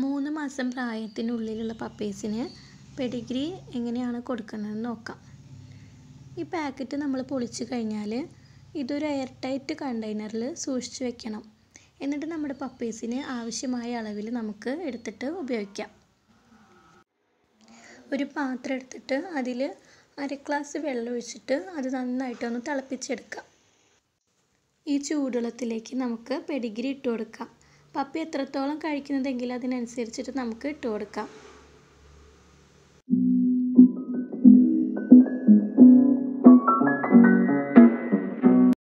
മൂന്ന് മാസം പ്രായത്തിനുള്ളിലുള്ള പപ്പീസിന് പെഡിഗ്രി എങ്ങനെയാണ് കൊടുക്കുന്നത് നോക്കാം ഈ പാക്കറ്റ് നമ്മൾ പൊളിച്ചു കഴിഞ്ഞാൽ ഇതൊരു എയർ ടൈറ്റ് കണ്ടെയ്നറിൽ സൂക്ഷിച്ചു വെക്കണം എന്നിട്ട് നമ്മുടെ പപ്പീസിന് ആവശ്യമായ അളവിൽ നമുക്ക് എടുത്തിട്ട് ഉപയോഗിക്കാം ഒരു പാത്രം എടുത്തിട്ട് അതിൽ അര ഗ്ലാസ് വെള്ളം ഒഴിച്ചിട്ട് അത് നന്നായിട്ടൊന്ന് തിളപ്പിച്ചെടുക്കാം ഈ ചൂടുവെള്ളത്തിലേക്ക് നമുക്ക് പെഡിഗ്രി ഇട്ട് കൊടുക്കാം പപ്പി എത്രത്തോളം കഴിക്കുന്നതെങ്കിൽ അതിനനുസരിച്ചിട്ട് നമുക്ക് ഇട്ട് കൊടുക്കാം